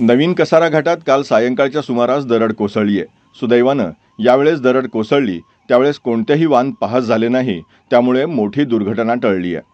नवीन कसारा घाटात काल सायंकाळच्या सुमारास दरड कोसळली आहे सुदैवानं यावेळेस दरड कोसळली त्यावेळेस कोणतेही वाहन पाहत झाले नाही त्यामुळे मोठी दुर्घटना टळली आहे